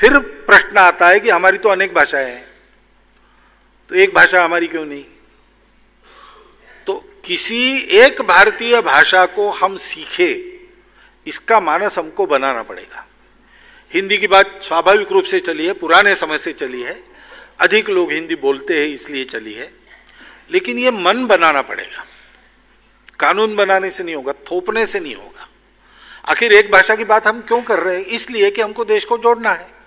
फिर प्रश्न आता है कि हमारी तो अनेक भाषाएं हैं तो एक भाषा हमारी क्यों नहीं तो किसी एक भारतीय भाषा को हम सीखे इसका मानस हमको बनाना पड़ेगा हिंदी की बात स्वाभाविक रूप से चली है पुराने समय से चली है अधिक लोग हिंदी बोलते हैं इसलिए चली है लेकिन ये मन बनाना पड़ेगा कानून बनाने से नहीं होगा थोपने से नहीं होगा आखिर एक भाषा की बात हम क्यों कर रहे हैं इसलिए कि हमको देश को जोड़ना है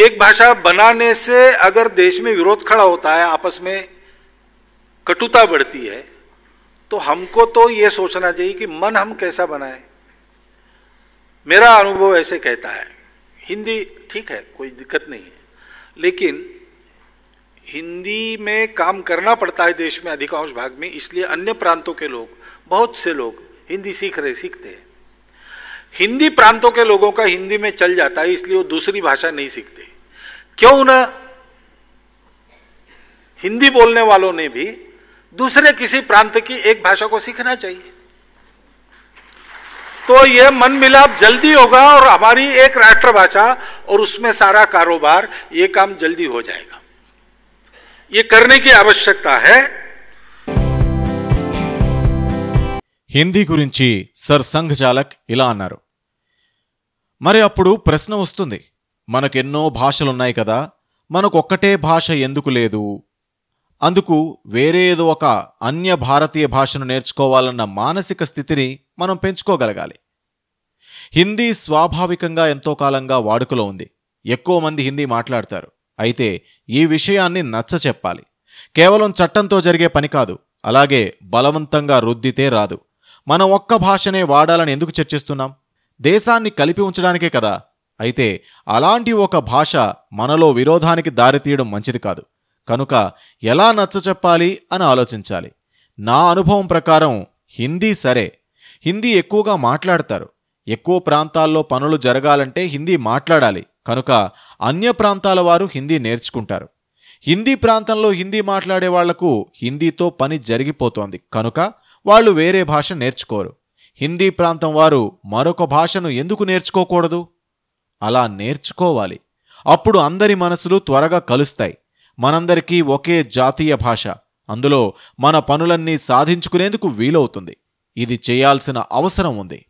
एक भाषा बनाने से अगर देश में विरोध खड़ा होता है आपस में कटुता बढ़ती है तो हमको तो ये सोचना चाहिए कि मन हम कैसा बनाए मेरा अनुभव ऐसे कहता है हिंदी ठीक है कोई दिक्कत नहीं है लेकिन हिंदी में काम करना पड़ता है देश में अधिकांश भाग में इसलिए अन्य प्रांतों के लोग बहुत से लोग हिंदी सीख रहे सीखते हैं हिंदी प्रांतों के लोगों का हिंदी में चल जाता है इसलिए वो दूसरी भाषा नहीं सीखते क्यों ना हिंदी बोलने वालों ने भी दूसरे किसी प्रांत की एक भाषा को सीखना चाहिए तो यह मन मिलाप जल्दी होगा और हमारी एक राष्ट्रभाषा और उसमें सारा कारोबार ये काम जल्दी हो जाएगा ये करने की आवश्यकता है हिंदी गुरी सर संघ चालक इला मर మరి प्रश्न वस्तुंदी మనకెన్నో భాషలున్నాయి కదా మనకొక్కటే భాష ఎందుకు లేదు అందుకు వేరేదో ఒక అన్య భారతీయ భాషను నేర్చుకోవాలన్న మానసిక స్థితిని మనం పెంచుకోగలగాలి హిందీ స్వాభావికంగా ఎంతో కాలంగా వాడుకలో ఉంది ఎక్కువ మంది హిందీ మాట్లాడతారు అయితే ఈ విషయాన్ని నచ్చ చెప్పాలి కేవలం చట్టంతో జరిగే పని కాదు అలాగే బలవంతంగా రుద్దితే రాదు మనం ఒక్క భాషనే వాడాలని ఎందుకు చర్చిస్తున్నాం దేశాన్ని కలిపి ఉంచడానికే కదా అయితే అలాంటి ఒక భాష మనలో విరోధానికి దారితీయడం మంచిది కాదు కనుక ఎలా నచ్చచెప్పాలి అని ఆలోచించాలి నా అనుభవం ప్రకారం హిందీ సరే హిందీ ఎక్కువగా మాట్లాడతారు ఎక్కువ ప్రాంతాల్లో పనులు జరగాలంటే హిందీ మాట్లాడాలి కనుక అన్య ప్రాంతాల వారు హిందీ నేర్చుకుంటారు హిందీ ప్రాంతంలో హిందీ మాట్లాడే వాళ్లకు హిందీతో పని జరిగిపోతోంది కనుక వాళ్ళు వేరే భాష నేర్చుకోరు హిందీ ప్రాంతం వారు మరొక భాషను ఎందుకు నేర్చుకోకూడదు అలా నేర్చుకోవాలి అప్పుడు అందరి మనసులు త్వరగా కలుస్తాయి మనందరికీ ఒకే జాతీయ భాష అందులో మన పనులన్నీ సాధించుకునేందుకు వీలవుతుంది ఇది చేయాల్సిన అవసరం ఉంది